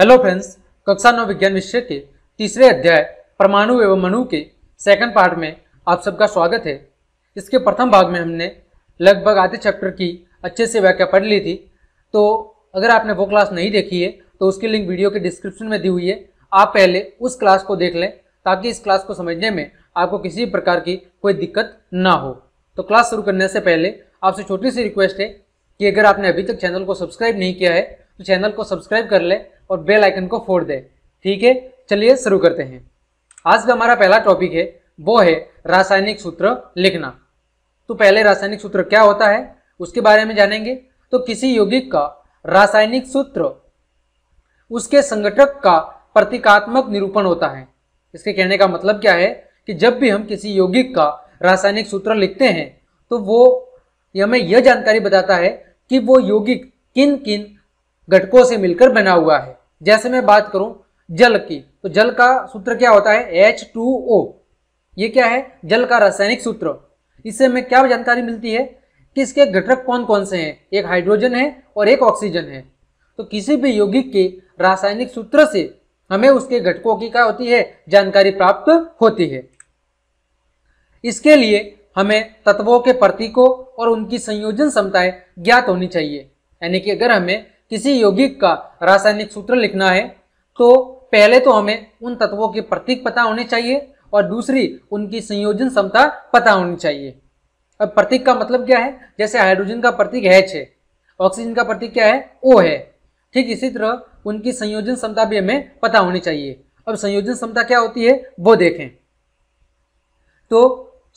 hello friends कक्षा नौ विज्ञान विषय के तीसरे अध्याय परमाणु एवं मनु के सेकंड पार्ट में आप सबका स्वागत है इसके प्रथम भाग में हमने लगभग आधे चैप्टर की अच्छे से व्याख्या पढ़ ली थी तो अगर आपने वो क्लास नहीं देखी है तो उसकी लिंक वीडियो के डिस्क्रिप्शन में दी हुई है आप पहले उस क्लास को देख लें ताकि इस क्लास को समझने में आपको किसी प्रकार की कोई दिक्कत ना हो तो क्लास शुरू करने से पहले आपसे छोटी सी रिक्वेस्ट है कि अगर आपने अभी तक चैनल को सब्सक्राइब नहीं किया है तो चैनल को सब्सक्राइब कर लें और बेल आइकन को फोड़ दे ठीक है चलिए शुरू करते हैं आज का हमारा पहला टॉपिक है वो है रासायनिक सूत्र लिखना तो पहले रासायनिक सूत्र क्या होता है उसके बारे में जानेंगे तो किसी यौगिक का रासायनिक सूत्र उसके संगठक का प्रतीकात्मक निरूपण होता है इसके कहने का मतलब क्या है कि जब भी हम किसी यौगिक का रासायनिक सूत्र लिखते हैं तो वो हमें यह जानकारी बताता है कि वो यौगिक किन किन घटकों से मिलकर बना हुआ है जैसे मैं बात करूं जल की तो जल का सूत्र क्या होता है एच टू ओ ये क्या है जल का रासायनिक सूत्र इससे हमें क्या जानकारी मिलती है कि इसके घटक कौन कौन से हैं एक हाइड्रोजन है और एक ऑक्सीजन है तो किसी भी यौगिक के रासायनिक सूत्र से हमें उसके घटकों की क्या होती है जानकारी प्राप्त होती है इसके लिए हमें तत्वों के प्रतीकों और उनकी संयोजन क्षमताएं ज्ञात होनी चाहिए यानी कि अगर हमें किसी यौगिक का रासायनिक सूत्र लिखना है तो पहले तो हमें उन तत्वों के प्रतीक पता होने चाहिए और दूसरी उनकी संयोजन क्षमता पता होनी चाहिए अब प्रतीक का मतलब क्या है जैसे हाइड्रोजन का प्रतीक हैच है ऑक्सीजन का प्रतीक क्या है ओ है ठीक इसी तरह उनकी संयोजन क्षमता भी हमें पता होनी चाहिए अब संयोजन क्षमता क्या होती है वो देखें तो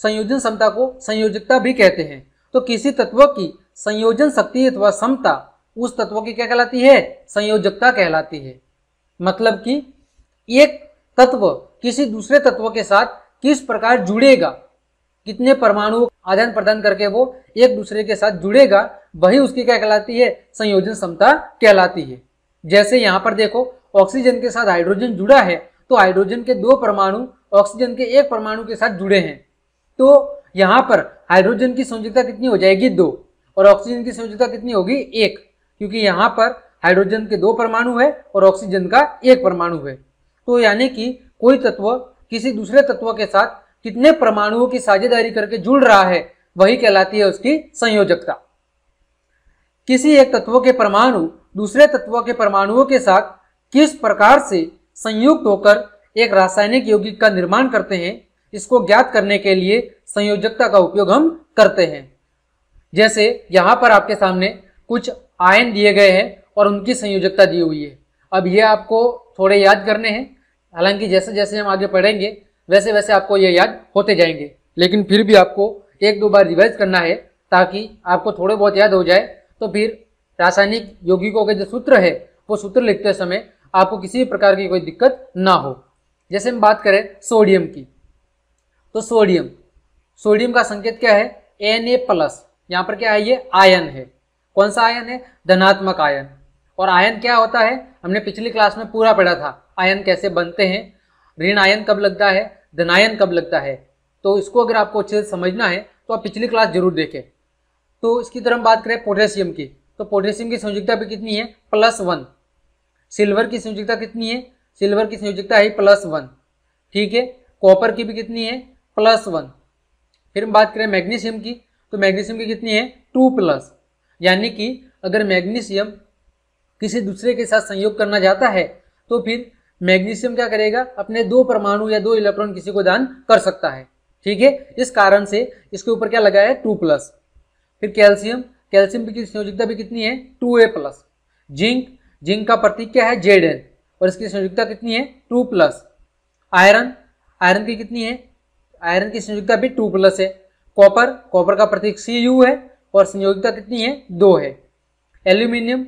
संयोजन क्षमता को संयोजकता भी कहते हैं तो किसी तत्व की संयोजन शक्ति अथवा क्षमता उस तत्व की क्या कहलाती है संयोजकता कहलाती है मतलब कि एक तत्व किसी दूसरे तत्व के साथ किस प्रकार जुड़ेगा कितने परमाणु आदान प्रदान करके वो एक दूसरे के साथ जुड़ेगा वही उसकी क्या कहलाती है संयोजन क्षमता कहलाती है जैसे यहां पर देखो ऑक्सीजन के साथ हाइड्रोजन जुड़ा है तो हाइड्रोजन के दो परमाणु ऑक्सीजन के एक परमाणु के साथ जुड़े हैं तो यहां पर हाइड्रोजन की संयोजकता कितनी हो जाएगी दो और ऑक्सीजन की संयोजकता कितनी होगी एक क्योंकि यहां पर हाइड्रोजन के दो परमाणु है और ऑक्सीजन का एक परमाणु है तो यानी कि कोई तत्व किसी दूसरे तत्व के साथ कितने परमाणुओं की साझेदारी करके जुड़ रहा है वही कहलाती है उसकी संयोजकता किसी एक तत्व के परमाणु दूसरे तत्व के परमाणुओं के साथ किस प्रकार से संयुक्त होकर एक रासायनिक यौगिक का निर्माण करते हैं इसको ज्ञात करने के लिए संयोजकता का उपयोग हम करते हैं जैसे यहां पर आपके सामने कुछ आयन दिए गए हैं और उनकी संयोजकता दी हुई है अब ये आपको थोड़े याद करने हैं हालांकि जैसे जैसे हम आगे पढ़ेंगे वैसे वैसे आपको ये याद होते जाएंगे लेकिन फिर भी आपको एक दो बार रिवाइज करना है ताकि आपको थोड़े बहुत याद हो जाए तो फिर रासायनिक यौगिकों के जो सूत्र है वो सूत्र लिखते समय आपको किसी भी प्रकार की कोई दिक्कत ना हो जैसे हम बात करें सोडियम की तो सोडियम सोडियम का संकेत क्या है एन ए प्लस यहाँ पर क्या है ये आयन है कौन सा आयन है धनात्मक आयन और आयन क्या होता है हमने पिछली क्लास में पूरा पढ़ा था आयन कैसे बनते हैं ऋण आयन कब लगता है धनायन कब लगता है तो इसको अगर आपको अच्छे से समझना है तो आप पिछली क्लास जरूर देखें तो इसकी तरह हम बात करें पोटेशियम की तो पोटेशियम की संयोजकता भी कितनी है प्लस वन सिल्वर की संयोजकता कितनी है सिल्वर की संयोजकता है प्लस वन ठीक है कॉपर की भी कितनी है प्लस वन फिर हम बात करें मैग्नीशियम की तो मैग्नीशियम की कितनी है टू प्लस यानी कि अगर मैग्नीशियम किसी दूसरे के साथ संयोग करना चाहता है तो फिर मैग्नीशियम क्या करेगा अपने दो परमाणु या दो इलेक्ट्रॉन किसी को दान कर सकता है ठीक है इस कारण से इसके ऊपर क्या लगा है टू प्लस फिर कैल्शियम कैल्शियम की संयोजकता भी कितनी है two A plus zinc zinc का प्रतीक क्या है जेड एन और इसकी संयोजकता कितनी है टू प्लस आयरन आयरन की कितनी है आयरन की संयोजकता भी टू प्लस है कॉपर कॉपर का प्रतीक सी यू है और संयोगिता कितनी है दो है एल्यूमिनियम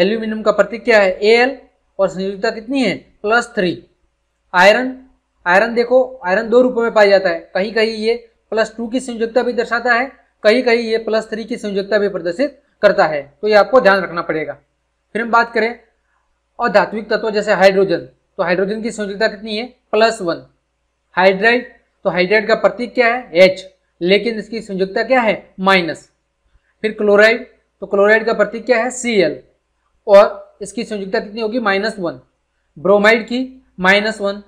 एल्यूमिनियम का प्रतीक क्या है ए एल और संयोगिता कितनी है प्लस थ्री आयरन आयरन देखो आयरन दो रूपों में पाया जाता है कहीं कहीं ये प्लस टू की संयोजकता भी दर्शाता है कहीं कहीं ये प्लस थ्री की संयोजकता भी प्रदर्शित करता है तो ये आपको ध्यान रखना पड़ेगा फिर हम बात करें और धात्विक तत्व जैसे हाइड्रोजन तो हाइड्रोजन की संयोजकता कितनी है प्लस वन हाइड्राइड तो हाइड्राइड का प्रतीक क्या है एच लेकिन इसकी संयोजकता क्या है माइनस फिर क्लोराइड तो क्लोराइड का प्रतीक क्या है सी एल और इसकी संयुक्तता कितनी होगी माइनस वन ब्रोमाइड की माइनस वन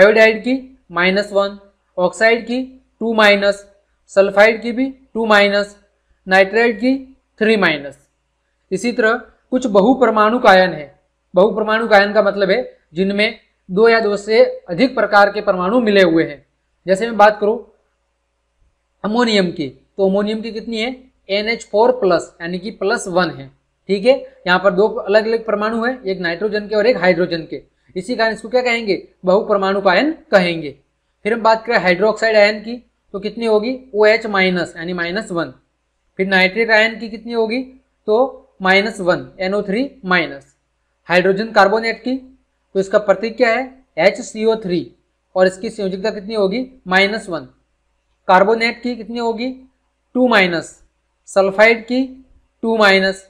आयोडाइड की माइनस वन ऑक्साइड की टू माइनस सल्फाइड की भी टू माइनस नाइट्राइड की थ्री माइनस इसी तरह कुछ बहुपरमाणुक आयन है बहुपरमाणुक आयन का मतलब है जिनमें दो या दो से अधिक प्रकार के परमाणु मिले हुए हैं जैसे मैं बात करूं अमोनियम की तो अमोनियम की कितनी है एन एच फोर प्लस यानी कि प्लस वन है ठीक है यहाँ पर दो अलग अलग परमाणु है एक नाइट्रोजन के और एक हाइड्रोजन के इसी कारण इसको क्या कहेंगे बहुपरमाणु आयन कहेंगे फिर हम बात करें हाइड्रोक्साइड आयन की तो कितनी होगी ओ एच माइनस यानी माइनस वन फिर नाइट्रेट आयन की कितनी होगी तो minus one NO three minus hydrogen carbonate की तो इसका प्रतीक क्या है एच सी ओ थ्री और इसकी संयोजकता कितनी होगी माइनस वन कार्बोनेट की कितनी होगी टू माइनस सल्फाइड की टू माइनस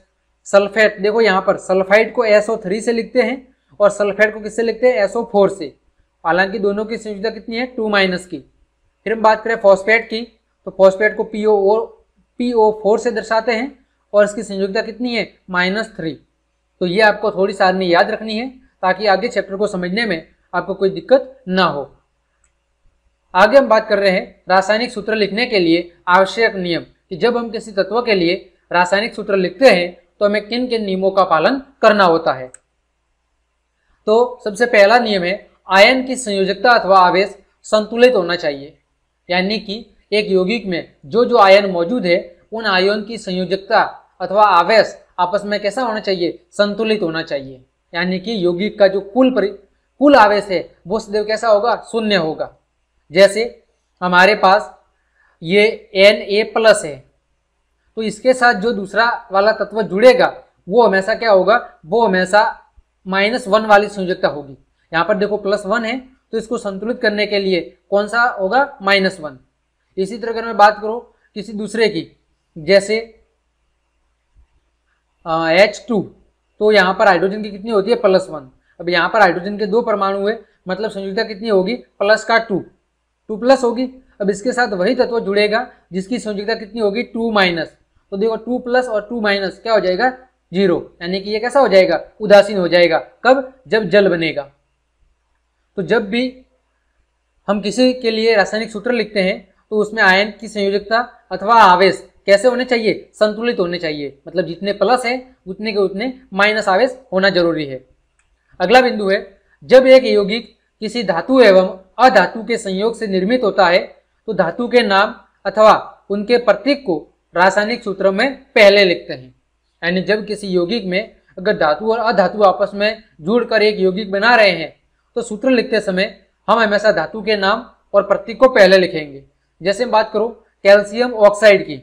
सल्फेट देखो यहाँ पर सल्फाइड को SO3 से लिखते हैं और सल्फेट को किससे लिखते हैं SO4 से हालांकि दोनों की संयुक्तता कितनी है टू माइनस की फिर हम बात करें फॉस्फेट की तो फॉस्फेट को P O P O four से दर्शाते हैं और इसकी संयुक्तता कितनी है माइनस थ्री तो ये आपको थोड़ी सारणी याद रखनी है ताकि आगे चैप्टर को समझने में आपको कोई दिक्कत ना हो आगे हम बात कर रहे हैं रासायनिक सूत्र लिखने के लिए आवश्यक नियम कि जब हम किसी तत्व के लिए रासायनिक सूत्र लिखते हैं तो हमें किन किन नियमों का पालन करना होता है तो सबसे पहला नियम है आयन की संयोजकता अथवा आवेश संतुलित होना चाहिए यानी कि एक यौगिक में जो जो आयन मौजूद है उन आयन की संयोजकता अथवा आवेश आपस में कैसा होना चाहिए संतुलित होना चाहिए यानी कि यौगिक का जो कुल परि कुल आवेश है वो सदैव कैसा होगा शून्य होगा जैसे हमारे पास ये एन ए प्लस है तो इसके साथ जो दूसरा वाला तत्व जुड़ेगा वो हमेशा क्या होगा वो हमेशा माइनस वन वाली संयोजकता होगी यहां पर देखो प्लस वन है तो इसको संतुलित करने के लिए कौन सा होगा माइनस वन इसी तरह अगर मैं बात करूं किसी दूसरे की जैसे एच टू तो यहां पर हाइड्रोजन की कितनी होती है प्लस वन अब यहां पर हाइड्रोजन के दो परमाणु हुए मतलब संयोजकता कितनी होगी प्लस का टू टू प्लस होगी तब इसके साथ वही तत्व जुड़ेगा जिसकी संयोजकता कितनी होगी टू माइनस तो देखो टू प्लस और टू माइनस क्या हो जाएगा जीरो यानी कि ये कैसा हो जाएगा उदासीन हो जाएगा कब जब जल बनेगा तो जब भी हम किसी के लिए रासायनिक सूत्र लिखते हैं तो उसमें आयन की संयोजकता अथवा आवेश कैसे होने चाहिए संतुलित होने चाहिए मतलब जितने प्लस हैं उतने के उतने माइनस आवेश होना जरूरी है अगला बिंदु है जब एक यौगिक किसी धातु एवं अधातु के संयोग से निर्मित होता है तो धातु के नाम अथवा उनके प्रतीक को रासायनिक सूत्र में पहले लिखते हैं यानी जब किसी यौगिक में अगर धातु और अधातु आपस में जुड़कर एक यौगिक बना रहे हैं तो सूत्र लिखते समय हम हमेशा धातु के नाम और प्रतीक को पहले लिखेंगे जैसे बात करो कैल्शियम ऑक्साइड की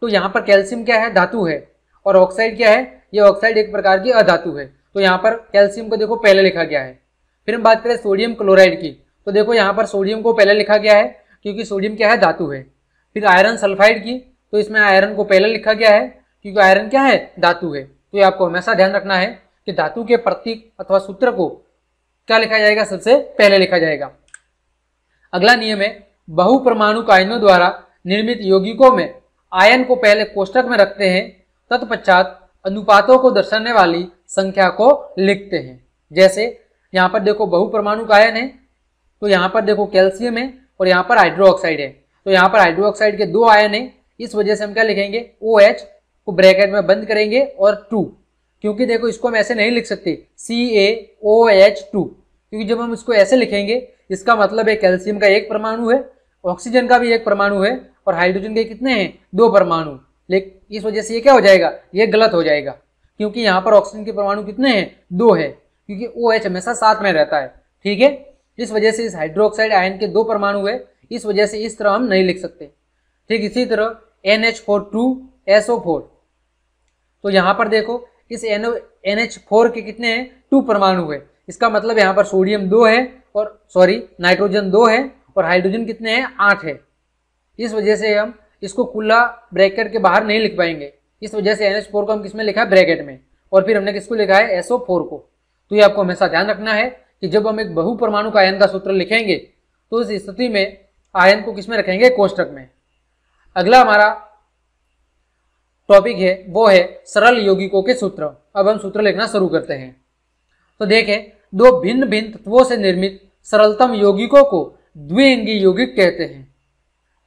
तो यहाँ पर कैल्शियम क्या है धातु है और ऑक्साइड क्या है ये ऑक्साइड एक प्रकार की अधातु है तो यहाँ पर कैल्शियम को देखो पहले लिखा गया है फिर हम बात करें सोडियम क्लोराइड की तो देखो यहाँ पर सोडियम को पहले लिखा गया है क्योंकि सोडियम क्या है धातु है फिर आयरन सल्फाइड की तो इसमें आयरन को पहले लिखा गया है क्योंकि आयरन क्या है धातु है तो ये आपको हमेशा ध्यान रखना है कि धातु के प्रतीक अथवा सूत्र को क्या लिखा जाएगा सबसे पहले लिखा जाएगा अगला नियम है परमाणु कायनों द्वारा निर्मित यौगिकों में आयन को पहले कोष्टक में रखते हैं तत्पश्चात अनुपातों को दर्शाने वाली संख्या को लिखते हैं जैसे यहाँ पर देखो परमाणु कायन है तो यहाँ पर देखो कैल्शियम है और यहाँ पर हाइड्रोक्साइड है तो यहाँ पर हाइड्रोक्साइड के दो आयन है इस वजह से हम क्या लिखेंगे ओ OH को ब्रैकेट में बंद करेंगे और टू क्योंकि देखो इसको हम ऐसे नहीं लिख सकते सी ए ओ एच टू क्योंकि जब हम इसको ऐसे लिखेंगे इसका मतलब है कैल्शियम का एक परमाणु है ऑक्सीजन का भी एक परमाणु है और हाइड्रोजन के कितने हैं दो परमाणु लेकिन इस वजह से ये क्या हो जाएगा ये गलत हो जाएगा क्योंकि यहाँ पर ऑक्सीजन के परमाणु कितने हैं दो है क्योंकि ओ OH हमेशा साथ में रहता है ठीक है इस वजह से इस हाइड्रोक्साइड आयन के दो परमाणु है इस वजह से इस तरह हम नहीं लिख सकते ठीक इसी तरह N H four two SO four तो यहाँ पर देखो इस एन एन एच फोर के कितने हैं टू परमाणु है इसका मतलब यहाँ पर सोडियम दो है और सॉरी नाइट्रोजन दो है और हाइड्रोजन कितने हैं आठ है इस वजह से हम इसको खुला ब्रैकेट के बाहर नहीं लिख पाएंगे इस वजह से एन को हम किसमें लिखा है ब्रैकेट में और फिर हमने किसको लिखा है एसओ को तो ये आपको हमेशा ध्यान रखना है कि जब हम एक परमाणु का आयन का सूत्र लिखेंगे तो इस स्थिति में आयन को किसमें रखेंगे कोष्टक में अगला हमारा टॉपिक है वो है सरल यौगिकों के सूत्र अब हम सूत्र लिखना शुरू करते हैं तो देखें दो भिन्न भिन्न तत्वों से निर्मित सरलतम यौगिकों को द्विअंगी यौगिक कहते हैं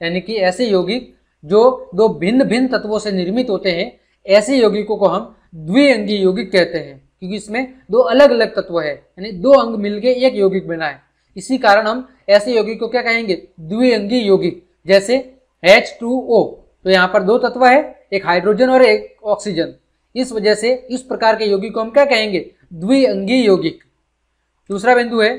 यानी कि ऐसे यौगिक जो दो भिन्न भिन्न तत्वों से निर्मित होते हैं ऐसे यौगिकों को हम द्विअंगी यौगिक कहते हैं क्योंकि इसमें दो अलग अलग तत्व है यानी दो अंग मिलके एक यौगिक बना है इसी कारण हम ऐसे यौगिक को क्या कहेंगे द्विअंगी यौगिक जैसे एच टू ओ तो यहाँ पर दो तत्व है एक हाइड्रोजन और एक ऑक्सीजन इस वजह से इस प्रकार के यौगिक को हम क्या कहेंगे द्विअंगी यौगिक दूसरा बिंदु है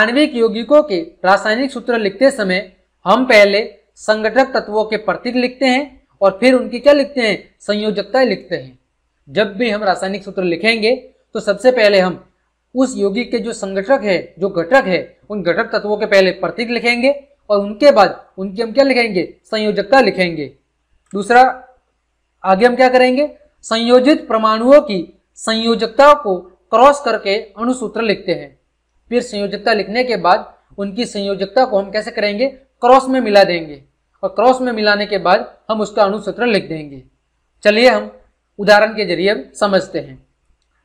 आणविक यौगिकों के रासायनिक सूत्र लिखते समय हम पहले संगठक तत्वों के प्रतीक लिखते हैं और फिर उनकी क्या लिखते हैं संयोजकता लिखते हैं जब भी हम रासायनिक सूत्र लिखेंगे तो सबसे पहले हम उस यौगिक के जो संगठक है जो घटक है उन घटक तत्वों के पहले प्रतीक लिखेंगे और उनके बाद उनकी हम क्या लिखेंगे संयोजकता लिखेंगे दूसरा आगे हम क्या करेंगे संयोजित परमाणुओं की संयोजकता को क्रॉस करके अणुसूत्र लिखते हैं फिर संयोजकता लिखने के बाद उनकी संयोजकता को हम कैसे करेंगे क्रॉस में मिला देंगे और क्रॉस में मिलाने के बाद हम उसका अणुसूत्र लिख देंगे चलिए हम उदाहरण के जरिए समझते हैं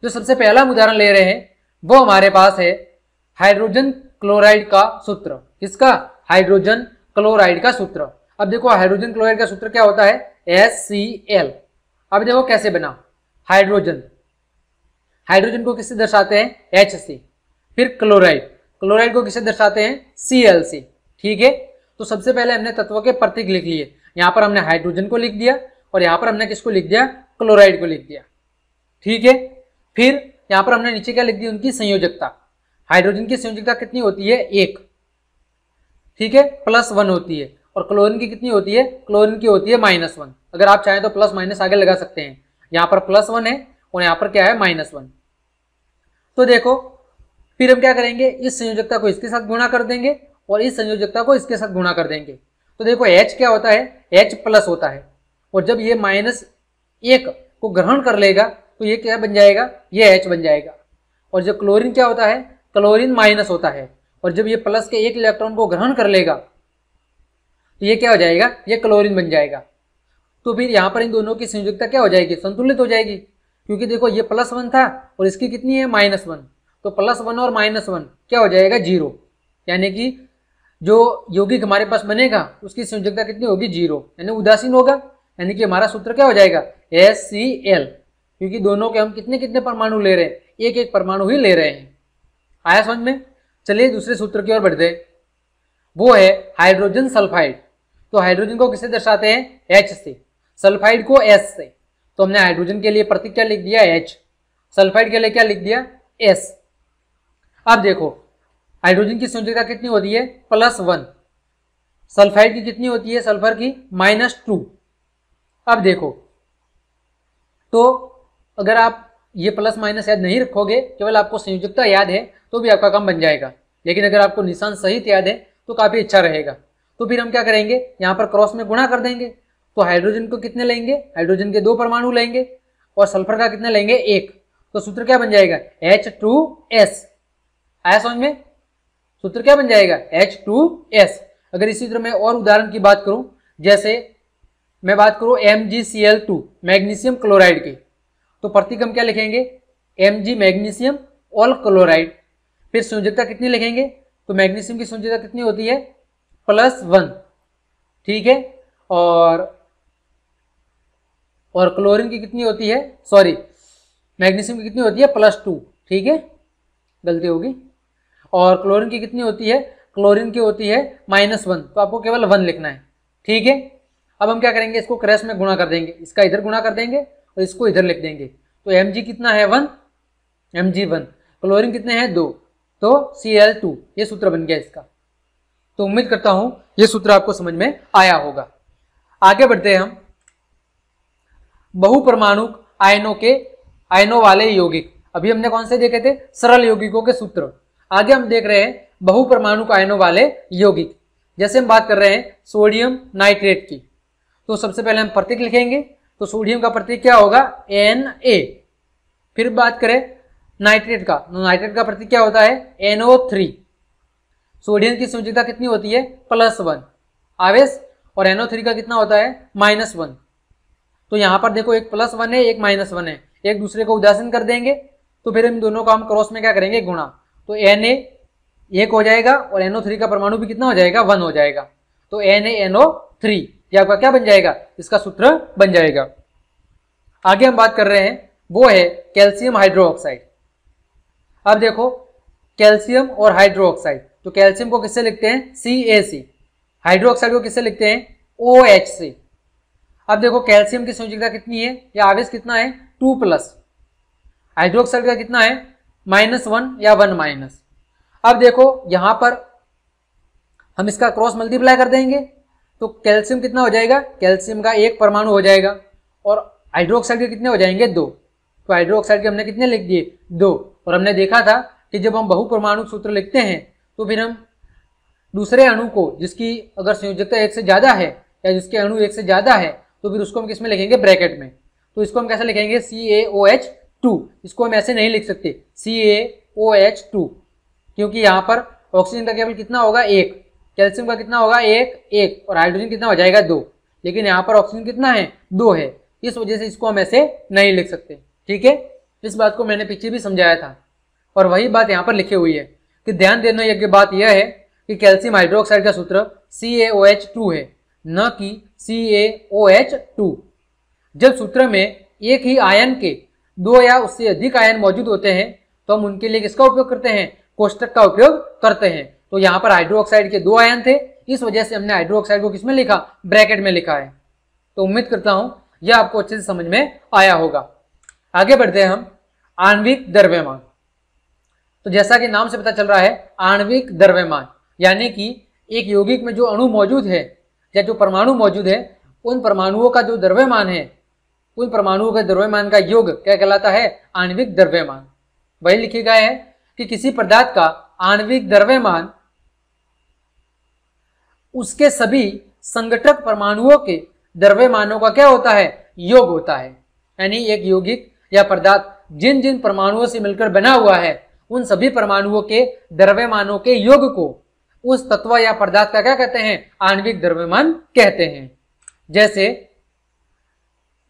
जो सबसे पहला उदाहरण ले रहे हैं वो हमारे पास है हाइड्रोजन क्लोराइड का सूत्र किसका हाइड्रोजन क्लोराइड का सूत्र अब देखो हाइड्रोजन क्लोराइड का सूत्र क्या होता है एस सी एल अब देखो कैसे बना हाइड्रोजन हाइड्रोजन को किससे दर्शाते हैं एच सी फिर क्लोराइड क्लोराइड को किससे दर्शाते हैं सी एल सी ठीक है तो सबसे पहले हमने तत्व के प्रतीक लिख लिए यहां पर हमने हाइड्रोजन को लिख दिया और यहां पर हमने किसको लिख दिया क्लोराइड को लिख दिया ठीक है फिर यहां पर हमने नीचे क्या लिख दिया उनकी संयोजकता हाइड्रोजन की संयोजकता कितनी होती है एक ठीक है प्लस वन होती है और क्लोरीन की कितनी होती है क्लोरीन की होती है माइनस वन अगर आप चाहें तो प्लस माइनस आगे लगा सकते हैं यहां पर प्लस वन है और यहां पर क्या है माइनस वन तो देखो फिर हम क्या करेंगे इस संयोजकता को इसके साथ गुणा कर देंगे और इस संयोजकता को इसके साथ गुणा कर देंगे तो देखो एच क्या होता है एच प्लस होता है और जब ये माइनस एक को ग्रहण कर लेगा तो ये क्या बन जाएगा ये एच बन जाएगा और जब क्लोरीन क्या होता है क्लोरीन माइनस होता है और जब ये प्लस के एक इलेक्ट्रॉन को ग्रहण कर लेगा तो ये क्या हो जाएगा ये क्लोरीन बन जाएगा तो फिर यहां पर इन दोनों की संयुक्तता क्या हो जाएगी संतुलित हो जाएगी क्योंकि देखो ये प्लस वन था और इसकी कितनी है माइनस वन तो प्लस वन और माइनस वन क्या हो जाएगा जीरो यानी कि जो यौगिक हमारे पास बनेगा उसकी संयुक्तता कितनी होगी जीरो यानी उदासीन होगा यानी कि हमारा सूत्र क्या हो जाएगा एस सी एल क्योंकि दोनों के हम कितने कितने परमाणु ले रहे हैं एक एक परमाणु ही ले रहे हैं आया समझ में चलिए दूसरे सूत्र की ओर बढ़ते वो है हाइड्रोजन सल्फाइड तो हाइड्रोजन को किसे दर्शाते हैं एच से सल्फाइड को एस से तो हमने हाइड्रोजन के लिए प्रतीक क्या लिख दिया एच सल्फाइड के लिए क्या लिख दिया एस अब देखो हाइड्रोजन की संयोजकता कितनी होती है प्लस वन सल्फाइड की कितनी होती है सल्फर की माइनस टू अब देखो तो अगर आप ये प्लस माइनस याद नहीं रखोगे केवल आपको संयोजकता याद है तो भी आपका काम बन जाएगा लेकिन अगर आपको निशान सहित याद है तो काफ़ी अच्छा रहेगा तो फिर हम क्या करेंगे यहाँ पर क्रॉस में गुणा कर देंगे तो हाइड्रोजन को कितने लेंगे हाइड्रोजन के दो परमाणु लेंगे और सल्फर का कितना लेंगे एक तो सूत्र क्या बन जाएगा एच टू एस आया समझ में सूत्र क्या बन जाएगा एच टू एस अगर इसी तरह मैं और उदाहरण की बात करूं जैसे मैं बात करूँ M G C L two magnesium chloride की तो हम क्या लिखेंगे M G magnesium all chloride फिर संयोजकता कितनी लिखेंगे तो मैग्नीशियम की संयोजकता कितनी होती है प्लस वन ठीक है और और क्लोरीन की कितनी होती है सॉरी मैग्नीशियम की कितनी होती है प्लस टू ठीक है गलती होगी और क्लोरीन की कितनी होती है क्लोरीन की होती है माइनस वन तो आपको केवल वन लिखना है ठीक है अब हम क्या करेंगे इसको क्रैश में गुणा कर देंगे इसका इधर गुणा कर देंगे और इसको इधर लिख देंगे तो एम कितना है one M G one chlorine कितने हैं दो तो सी एल टू ये सूत्र बन गया इसका तो उम्मीद करता हूं ये सूत्र आपको समझ में आया होगा आगे बढ़ते हैं हम परमाणु आयनों के आयनों वाले यौगिक अभी हमने कौन से देखे थे सरल यौगिकों के सूत्र आगे हम देख रहे हैं परमाणु आयनों वाले यौगिक जैसे हम बात कर रहे हैं सोडियम नाइट्रेट की तो सबसे पहले हम प्रतीक लिखेंगे तो सोडियम का प्रतीक क्या होगा एन ए फिर बात करें नाइट्रेट का तो नाइट्रेट का प्रतीक क्या होता है एनओ थ्री सोडियम की संयोजकता कितनी होती है प्लस वन आवेश और एनओ थ्री का कितना होता है माइनस वन तो यहां पर देखो एक प्लस वन है एक माइनस वन है एक दूसरे को उदासीन कर देंगे तो फिर हम दोनों का हम क्रॉस में क्या करेंगे गुणा तो एन ए एक हो जाएगा और एनओ थ्री का परमाणु भी कितना हो जाएगा वन हो जाएगा तो एन ए एनओ थ्री ये आपका क्या बन जाएगा इसका सूत्र बन जाएगा आगे हम बात कर रहे हैं वो है कैल्शियम हाइड्रोक्साइड अब देखो कैल्शियम और हाइड्रोक्साइड तो कैल्शियम को किससे लिखते हैं सी ए सी हाइड्रोक्साइड को किससे लिखते हैं ओ एच सी अब देखो कैल्शियम की संयोजिकता कितनी है या आवेश कितना है टू प्लस हाइड्रोक्साइड का कितना है माइनस वन या वन माइनस अब देखो यहां पर हम इसका क्रॉस मल्टीप्लाई कर देंगे तो कैल्शियम कितना हो जाएगा कैल्शियम का एक परमाणु हो जाएगा और हाइड्रोक्साइड के कितने हो जाएंगे दो तो हाइड्रोक्साइड के हमने कितने लिख दिए दो और हमने देखा था कि जब हम बहु परमाणु सूत्र लिखते हैं तो फिर हम दूसरे अणु को जिसकी अगर संयोजकता एक से ज़्यादा है या जिसके अणु एक से ज़्यादा है तो फिर उसको हम किसमें लिखेंगे ब्रैकेट में तो इसको हम कैसे लिखेंगे सी ए ओ एच टू इसको हम ऐसे नहीं लिख सकते सी ए ओ एच टू क्योंकि यहां पर ऑक्सीजन का केवल कितना होगा एक कैल्शियम का कितना होगा एक एक और हाइड्रोजन कितना हो जाएगा दो लेकिन यहाँ पर ऑक्सीजन कितना है दो है इस वजह से इसको हम ऐसे नहीं लिख सकते ठीक है इस बात को मैंने पीछे भी समझाया था और वही बात यहाँ पर लिखी हुई है कि ध्यान देने योग्य बात यह है कि कैल्शियम हाइड्रोक्साइड का सूत्र सी ए ओ एच टू है न कि सी एच टू जब सूत्र में एक ही आयन के दो या उससे अधिक आयन मौजूद होते हैं तो हम उनके लिए किसका उपयोग करते हैं कोष्टक का उपयोग करते हैं तो यहां पर हाइड्रोक्साइड के दो आयन थे इस वजह से हमने हाइड्रोक्साइड को किसमें लिखा ब्रैकेट में लिखा है तो उम्मीद करता हूं यह आपको अच्छे से समझ में आया होगा आगे बढ़ते हैं हम आणविक द्रव्यमान तो जैसा कि नाम से पता चल रहा है आणविक द्रव्यमान यानी कि एक यौगिक में जो अणु मौजूद है या जो परमाणु मौजूद है उन परमाणुओं का जो द्रव्यमान है उन परमाणुओं के द्रव्यमान का योग क्या कहलाता है आणविक द्रव्यमान वही लिखे गए हैं कि किसी पदार्थ का आणविक द्रव्यमान उसके सभी संगठक परमाणुओं के द्रव्यमानों का क्या होता है योग होता है यानी एक यौगिक या पदार्थ जिन जिन परमाणुओं से मिलकर बना हुआ है उन सभी परमाणुओं के द्रव्यमानों के योग को उस तत्व या पदार्थ का क्या कहते हैं आणविक द्रव्यमान कहते हैं जैसे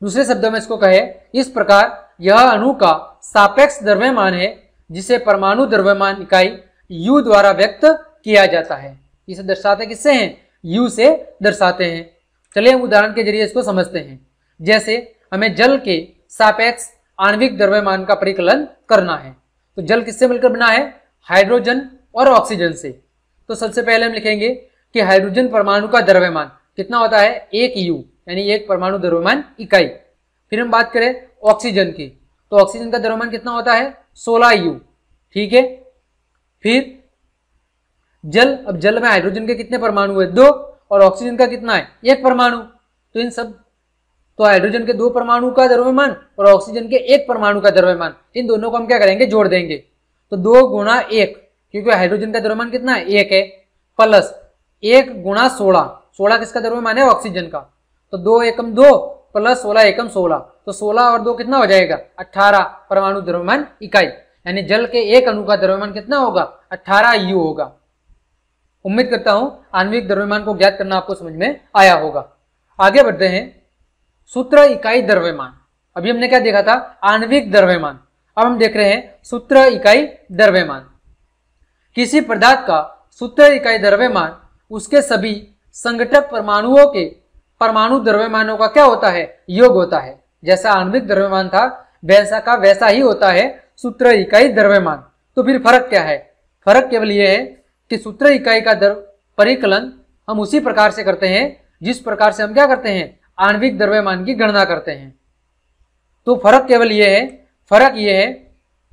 दूसरे शब्दों में इसको कहे इस प्रकार यह अणु का सापेक्ष द्रव्यमान है जिसे परमाणु द्रव्यमान इकाई यू द्वारा व्यक्त किया जाता है इसे दर्शाते किससे हैं यू से दर्शाते हैं चलिए हम उदाहरण के जरिए इसको समझते हैं जैसे हमें जल के सापेक्ष आणविक द्रव्यमान का परिकलन करना है तो जल किससे मिलकर बना है हाइड्रोजन और ऑक्सीजन से तो सबसे पहले हम लिखेंगे कि हाइड्रोजन परमाणु का द्रव्यमान कितना होता है एक यू यानी एक परमाणु द्रव्यमान इकाई फिर हम बात करें ऑक्सीजन की तो ऑक्सीजन का द्रव्यमान कितना होता है सोलह यू ठीक है फिर जल अब जल में हाइड्रोजन के कितने परमाणु है दो और ऑक्सीजन का कितना है एक परमाणु तो इन सब तो हाइड्रोजन के दो परमाणु का द्रव्यमान और ऑक्सीजन के एक परमाणु का द्रव्यमान इन दोनों को हम क्या करेंगे जोड़ देंगे तो दो गुणा एक क्योंकि हाइड्रोजन का द्रव्यमान कितना है एक है प्लस एक गुणा सोलह सोलह किसका द्रव्यमान है ऑक्सीजन का तो दो एकम दो प्लस सोलह एकम सोलह तो सोलह और दो कितना हो जाएगा अठारह परमाणु द्रव्यमान इकाई यानी जल के एक अणु का द्रव्यमान कितना होगा अठारह यू होगा उम्मीद करता हूं आणविक द्रव्यमान को ज्ञात करना आपको समझ में आया होगा आगे बढ़ते हैं सूत्र इकाई द्रव्यमान अभी हमने क्या देखा था आणविक द्रव्यमान अब हम देख रहे हैं सूत्र इकाई द्रव्यमान किसी पदार्थ का सूत्र इकाई द्रव्यमान उसके सभी संगठक परमाणुओं के परमाणु द्रव्यमानों का क्या होता है योग होता है जैसा आणविक द्रव्यमान था वैसा का वैसा ही होता है सूत्र इकाई द्रव्यमान तो फिर फर्क क्या है फर्क केवल यह है कि सूत्र इकाई का दर परिकलन हम उसी प्रकार से करते हैं जिस प्रकार से हम क्या करते हैं आणविक द्रव्यमान की गणना करते हैं तो फर्क केवल यह है फर्क यह है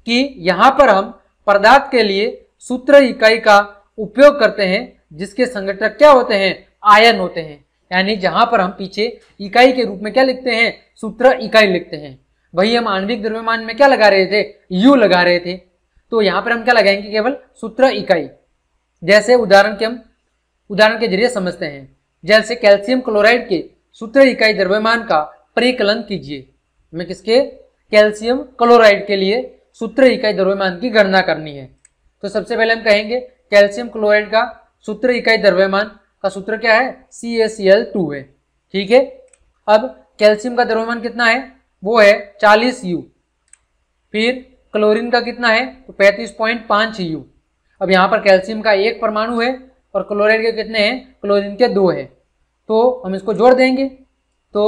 कि यहां पर हम पदार्थ के लिए सूत्र इकाई का उपयोग करते हैं जिसके संगठक क्या होते हैं आयन होते हैं यानी जहां पर हम पीछे इकाई के रूप में क्या लिखते हैं सूत्र इकाई लिखते हैं वही हम आणविक द्रव्यमान में क्या लगा रहे थे यू लगा रहे थे तो यहां पर हम क्या लगाएंगे केवल सूत्र इकाई जैसे उदाहरण के हम उदाहरण के जरिए समझते हैं जैसे कैल्शियम क्लोराइड के सूत्र इकाई द्रव्यमान का परिकलन कीजिए हमें किसके कैल्शियम क्लोराइड के लिए सूत्र इकाई द्रव्यमान की गणना करनी है तो सबसे पहले हम कहेंगे कैल्शियम क्लोराइड का सूत्र इकाई द्रव्यमान का सूत्र क्या है C S C L two है ठीक है अब कैल्शियम का द्रव्यमान कितना है वो है चालीस यू फिर क्लोरीन का कितना है तो पैंतीस पॉइंट पांच यू अब यहाँ पर कैल्शियम का एक परमाणु है और क्लोराइड के कितने हैं क्लोरीन के दो हैं तो हम इसको जोड़ देंगे तो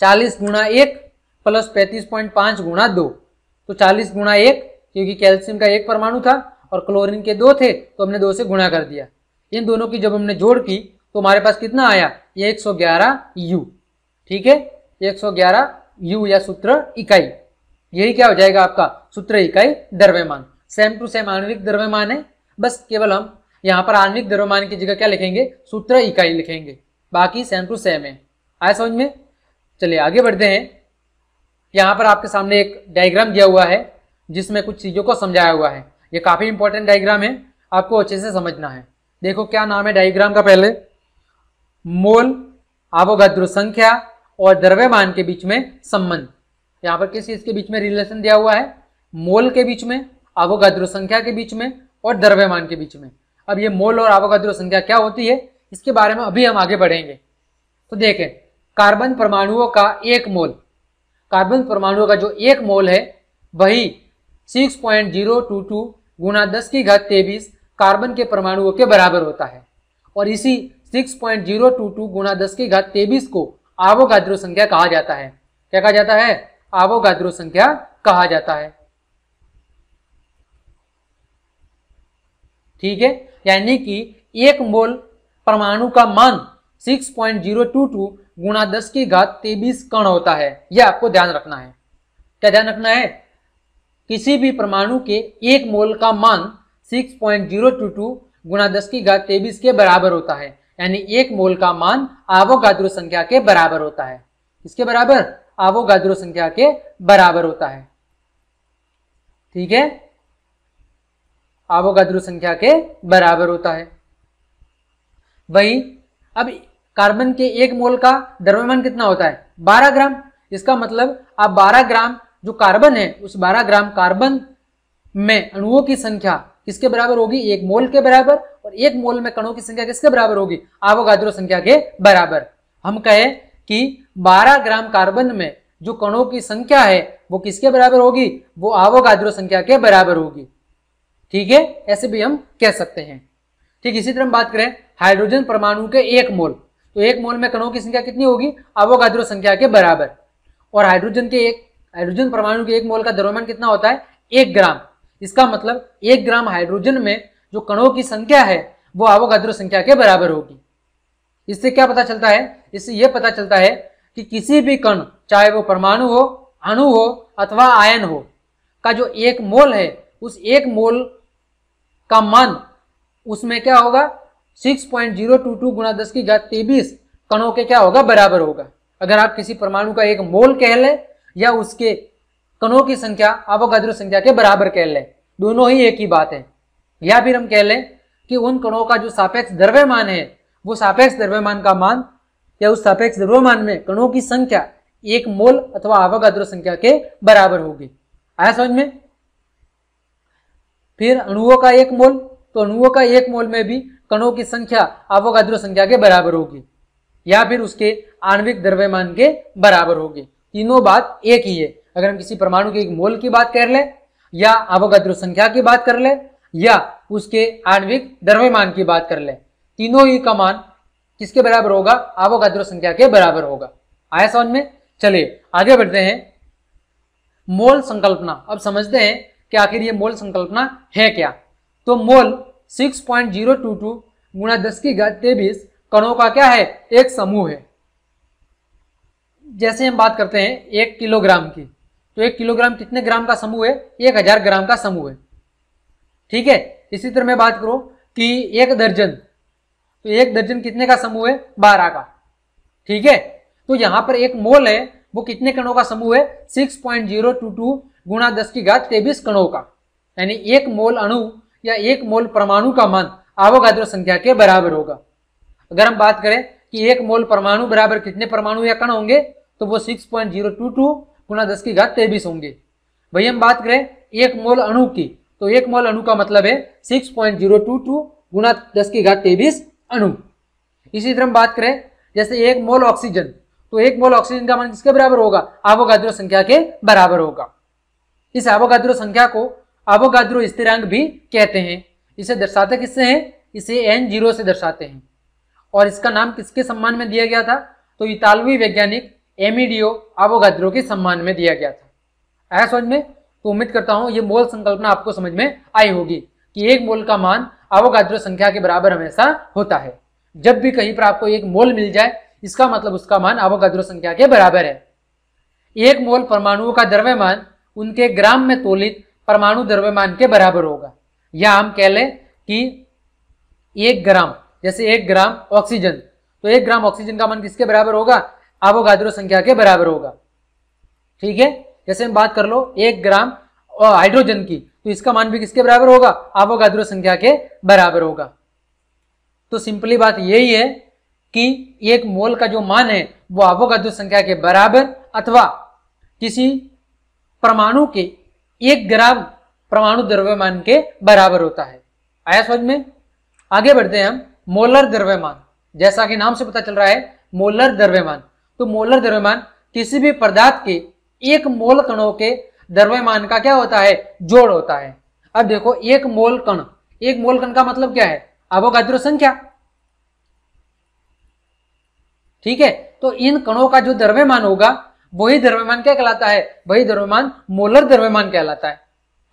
चालीस गुणा एक प्लस पैंतीस पॉइंट पाँच गुणा दो तो चालीस गुणा एक क्योंकि कैल्शियम का एक परमाणु था और क्लोरीन के दो थे तो हमने दो से गुणा कर दिया इन दोनों की जब हमने जोड़ की तो हमारे पास कितना आया ये एक सौ ग्यारह यू ठीक है एक सौ ग्यारह यू या सूत्र इकाई यही क्या हो जाएगा आपका सूत्र इकाई द्रव्यमान सेम टू सेम आणविक द्रव्यमान है बस केवल हम यहाँ पर आणविक द्रव्यमान की जगह क्या लिखेंगे सूत्र इकाई लिखेंगे बाकी सेम टू सेम है आया समझ में चलिए आगे बढ़ते हैं यहाँ पर आपके सामने एक डायग्राम दिया हुआ है जिसमें कुछ चीज़ों को समझाया हुआ है ये काफ़ी इंपॉर्टेंट डायग्राम है आपको अच्छे से समझना है देखो क्या नाम है डायग्राम का पहले मोल आवोगाद्रो संख्या और द्रव्यमान के बीच में संबंध यहाँ पर किस चीज़ के बीच में रिलेशन दिया हुआ है मोल के बीच में आवोगाद्रो संख्या के बीच में और द्रव्यमान के बीच में अब ये मोल और आवोगाद्रो संख्या क्या होती है इसके बारे में अभी हम आगे बढ़ेंगे तो देखें कार्बन परमाणुओं का एक मोल कार्बन परमाणुओं का जो एक मोल है वही 6.022 गुना दस की घात तेईस कार्बन के परमाणुओं के बराबर होता है और इसी 6.022 गुना दस की घात तेईस को आवोगाद्रो संख्या कहा जाता है क्या कहा जाता है आवोगाद्रो संख्या कहा जाता है ठीक है यानी कि एक मोल परमाणु का मान 6.022 पॉइंट गुणा दस की घात तेबीस कण होता है यह आपको ध्यान रखना है क्या ध्यान रखना है किसी भी परमाणु के एक मोल का मान 6.022 पॉइंट गुणा दस की घात तेबीस के बराबर होता है यानी एक मोल का मान आवोगाद्रो संख्या के बराबर होता है इसके बराबर आवोगाद्रो संख्या के बराबर होता है ठीक है आवोगाद्रो संख्या के बराबर होता है वही अब कार्बन के एक मोल का द्रव्यमान कितना होता है 12 ग्राम इसका मतलब आप 12 ग्राम जो कार्बन है उस 12 ग्राम कार्बन में अणुओं की संख्या किसके बराबर होगी एक मोल के बराबर और एक मोल में कणों की संख्या किसके बराबर होगी आवोगाद्रो संख्या के बराबर हम कहे कि 12 ग्राम कार्बन में जो कणों की संख्या है वो किसके बराबर होगी वो आवोगाद्रो संख्या के बराबर होगी ठीक है ऐसे भी हम कह सकते हैं ठीक इसी तरह हम बात करें हाइड्रोजन परमाणु के एक मोल तो एक मोल में कणों की संख्या कितनी होगी अवोगाद्रो संख्या के बराबर और हाइड्रोजन के एक हाइड्रोजन परमाणु के एक मोल का द्रव्यमान कितना होता है एक ग्राम इसका मतलब एक ग्राम हाइड्रोजन में जो कणों की संख्या है वो अवोगाद्रो संख्या के बराबर होगी इससे क्या पता चलता है इससे यह पता चलता है कि किसी भी कण चाहे वो परमाणु हो अणु हो अथवा आयन हो का जो एक मोल है उस एक मोल का मान उसमें क्या होगा 6.022 गुना दस की घात तेबीस कणों के क्या होगा बराबर होगा अगर आप किसी परमाणु का एक मोल कह लें या उसके कणों की संख्या अवगाद्रो संख्या के बराबर कह लें दोनों ही एक ही बात है या फिर हम कह लें कि उन कणों का जो सापेक्ष द्रव्यमान है वो सापेक्ष द्रव्यमान का मान या उस सापेक्ष द्रव्यमान में कणों की संख्या एक मोल अथवा अवगाद्रो संख्या के बराबर होगी आया समझ में फिर अणुओं का एक मोल तो अणुओं का एक मोल में भी कणों की संख्या अवोगाद्रो संख्या के बराबर होगी या फिर उसके आणविक द्रव्यमान के बराबर होगी तीनों बात एक ही है अगर हम किसी परमाणु के एक मोल की बात कर ले या अवोगाद्रो संख्या की बात कर ले या उसके आणविक द्रव्यमान की बात कर ले तीनों ही का मान किसके बराबर होगा अवोगाद्रो संख्या के बराबर होगा आया समझ में चलिए आगे बढ़ते हैं मोल संकल्पना अब समझते हैं कि आखिर ये मोल संकल्पना है क्या तो mole 6.022 point zero two two गुणा दस की घात कणों का क्या है एक समूह है जैसे हम बात करते हैं एक किलोग्राम की तो एक किलोग्राम कितने ग्राम का समूह है एक हजार ग्राम का समूह है ठीक है इसी तरह मैं बात करूं कि एक दर्जन तो एक दर्जन कितने का समूह है बारह का ठीक है तो यहां पर एक मोल है वो कितने कणों का समूह है six point zero two two गुणा दस की घात तेबीस कणों का यानी एक मोल अणु या एक मोल परमाणु का मान आवोगाद्रो संख्या के बराबर होगा अगर हम बात करें कि एक मोल परमाणु बराबर कितने परमाणु या कण होंगे तो वो six point zero two two गुणा दस की घात तेबीस होंगे वही हम बात करें एक मोल अणु की तो एक मोल अणु का मतलब है six point zero two two गुणा दस की घात तेबीस अणु इसी तरह हम बात करें जैसे एक मोल ऑक्सीजन तो एक मोल ऑक्सीजन का मान किसके बराबर होगा आवोगाद्रो संख्या के बराबर होगा इस एवोगाद्रो संख्या को एवोगाद्रो स्थिरांक भी कहते हैं इसे दर्शाते किससे हैं इसे एन जीरो से दर्शाते हैं और इसका नाम किसके सम्मान में दिया गया था तो इतालवी वैज्ञानिक एमिडियो आवोगाद्रो के सम्मान में दिया गया था ऐसा समझ में तो उम्मीद करता हूं ये मोल संकल्पना आपको समझ में आई होगी कि एक मोल का मान आवोगाद्रो संख्या के बराबर हमेशा होता है जब भी कहीं पर आपको एक मोल मिल जाए इसका मतलब उसका मान आवोगाद्रो संख्या के बराबर है एक मोल परमाणुओं का द्रव्यमान उनके ग्राम में तोलित परमाणु द्रव्यमान के बराबर होगा या हम कह लें कि एक ग्राम जैसे एक ग्राम ऑक्सीजन तो एक ग्राम ऑक्सीजन का मान किसके बराबर होगा आवोगाद्रो संख्या के बराबर होगा ठीक है जैसे हम बात कर लो एक ग्राम हाइड्रोजन की तो इसका मान भी किसके बराबर होगा आवोगाद्रो संख्या के बराबर होगा तो सिंपली बात यही है कि एक मोल का जो मान है वो आवोगाद्रो संख्या के बराबर अथवा किसी परमाणु के एक ग्राम परमाणु द्रव्यमान के बराबर होता है आया समझ में आगे बढ़ते हैं हम मोलर द्रव्यमान जैसा कि नाम से पता चल रहा है मोलर द्रव्यमान तो मोलर द्रव्यमान किसी भी पदार्थ के एक मोल कणों के द्रव्यमान का क्या होता है जोड़ होता है अब देखो एक मोल कण एक मोल कण का मतलब क्या है अवोगाद्रो संख्या ठीक है तो इन कणों का जो द्रव्यमान होगा वही द्रव्यमान क्या कहलाता है वही द्रव्यमान मोलर द्रव्यमान कहलाता है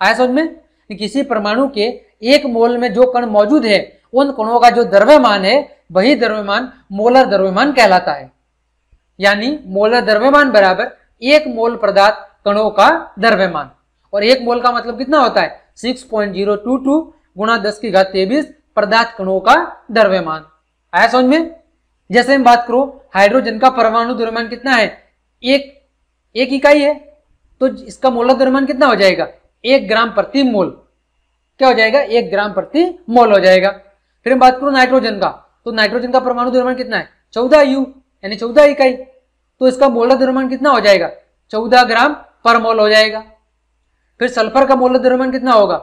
आया समझ में किसी परमाणु के एक मोल में जो कण मौजूद है उन कणों का जो द्रव्यमान है वही द्रव्यमान मोलर द्रव्यमान कहलाता है यानी मोलर द्रव्यमान बराबर एक मोल पदार्थ कणों का द्रव्यमान और एक मोल का मतलब कितना होता है six point zero two two गुणा दस की घात तेबीस पदार्थ कणों का द्रव्यमान आया समझ में जैसे हम बात करो हाइड्रोजन का परमाणु द्रव्यमान कितना है एक एक इकाई है तो इसका मोलर द्रव्यमान कितना हो जाएगा एक ग्राम प्रति मोल क्या हो जाएगा एक ग्राम प्रति मोल हो जाएगा फिर हम बात करूं नाइट्रोजन का तो नाइट्रोजन का परमाणु द्रव्यमान कितना है चौदह यू यानी चौदह इकाई तो इसका मोलर द्रव्यमान कितना हो जाएगा चौदह ग्राम पर मोल हो जाएगा फिर सल्फर का मोलर द्रव्यमान कितना होगा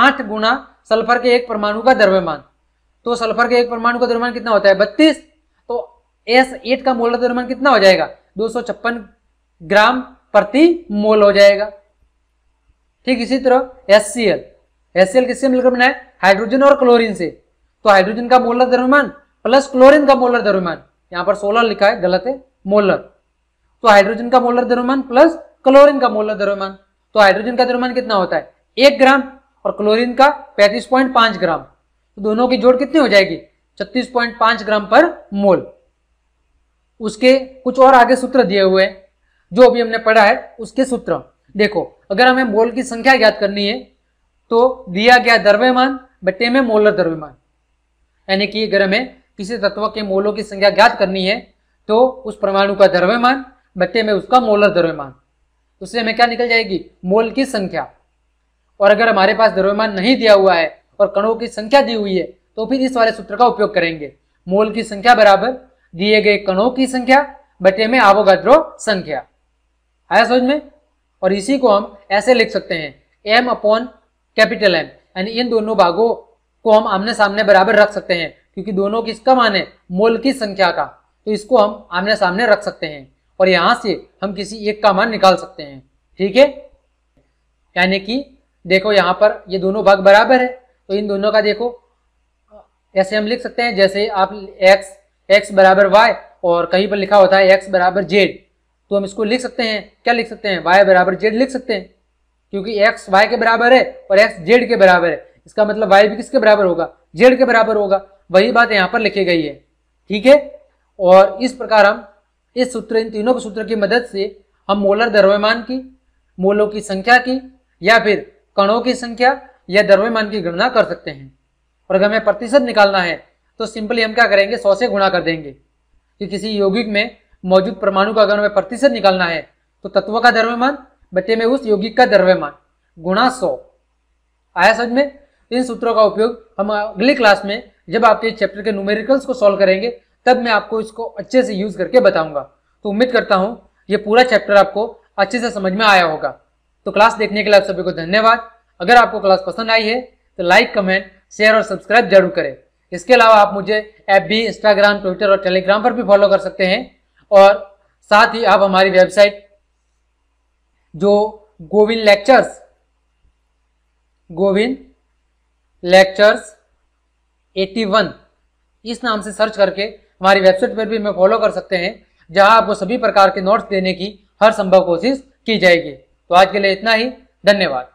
आठ गुना सल्फर के एक परमाणु का द्रव्यमान तो सल्फर के एक परमाणु का द्रव्यमान कितना होता है बत्तीस तो एस एट का मोलर द्रव्यमान कितना हो जाएगा दो ग्राम प्रति मोल हो जाएगा ठीक इसी तरह S C L S C L किससे मिलकर बना है हाइड्रोजन और क्लोरीन से तो हाइड्रोजन का मोलर द्रव्यमान प्लस क्लोरीन का मोलर द्रव्यमान यहां पर सोलर लिखा है गलत है मोलर तो हाइड्रोजन का मोलर द्रव्यमान प्लस क्लोरीन का मोलर द्रव्यमान तो हाइड्रोजन का द्रव्यमान कितना होता है एक ग्राम और क्लोरीन का पैंतीस पॉइंट पांच ग्राम तो दोनों की जोड़ कितनी हो जाएगी छत्तीस पॉइंट पांच ग्राम पर मोल उसके कुछ और आगे सूत्र दिए हुए हैं जो अभी हमने पढ़ा है उसके सूत्र देखो अगर हमें मोल की संख्या ज्ञात करनी है तो दिया गया द्रव्यमान बटे में मोलर द्रव्यमान यानी कि अगर हमें किसी तत्व के मोलों की संख्या ज्ञात करनी है तो उस परमाणु का द्रव्यमान बटे में उसका मोलर द्रव्यमान उससे हमें क्या निकल जाएगी मोल की संख्या और अगर हमारे पास द्रव्यमान नहीं दिया हुआ है और कणों की संख्या दी हुई है तो फिर इस वाले सूत्र का उपयोग करेंगे मोल की संख्या बराबर दिए गए कणों की संख्या बटे में आवोगाद्रो संख्या आया समझ में और इसी को हम ऐसे लिख सकते हैं एम अपॉन कैपिटल एम यानी इन दोनों भागों को हम आमने सामने बराबर रख सकते हैं क्योंकि दोनों किसका मान है मोल की संख्या का तो इसको हम आमने सामने रख सकते हैं और यहां से हम किसी एक का मान निकाल सकते हैं ठीक है यानी कि देखो यहां पर ये दोनों भाग बराबर है तो इन दोनों का देखो ऐसे हम लिख सकते हैं जैसे आप एक्स एक्स बराबर वाई और कहीं पर लिखा होता है एक्स बराबर जेड तो हम इसको लिख सकते हैं क्या लिख सकते हैं वाई बराबर जेड लिख सकते हैं क्योंकि एक्स वाई के बराबर है और एक्स जेड के बराबर है इसका मतलब वाई भी किसके बराबर होगा जेड के बराबर होगा वही बात यहाँ पर लिखी गई है ठीक है और इस प्रकार हम इस सूत्र इन तीनों के सूत्र की मदद से हम मोलर द्रव्यमान की मोलों की संख्या की या फिर कणों की संख्या या द्रव्यमान की गणना कर सकते हैं और अगर हमें प्रतिशत निकालना है तो सिंपली हम क्या करेंगे सौ से गुणा कर देंगे कि किसी यौगिक में मौजूद परमाणु का अगर हमें प्रतिशत निकालना है तो तत्व का द्रव्यमान बटे में उस यौगिक का द्रव्यमान गुणा सौ आया समझ में इन सूत्रों का उपयोग हम अगली क्लास में जब आपके चैप्टर के न्यूमेरिकल्स को सॉल्व करेंगे तब मैं आपको इसको अच्छे से यूज करके बताऊंगा तो उम्मीद करता हूँ ये पूरा चैप्टर आपको अच्छे से समझ में आया होगा तो क्लास देखने के लिए आप सभी को धन्यवाद अगर आपको क्लास पसंद आई है तो लाइक कमेंट शेयर और सब्सक्राइब जरूर करें इसके अलावा आप मुझे एप भी इंस्टाग्राम ट्विटर और टेलीग्राम पर भी फॉलो कर सकते हैं और साथ ही आप हमारी वेबसाइट जो गोविंद लेक्चर्स गोविंद लेक्चर्स 81 इस नाम से सर्च करके हमारी वेबसाइट पर भी हमें फॉलो कर सकते हैं जहां आपको सभी प्रकार के नोट्स देने की हर संभव कोशिश की जाएगी तो आज के लिए इतना ही धन्यवाद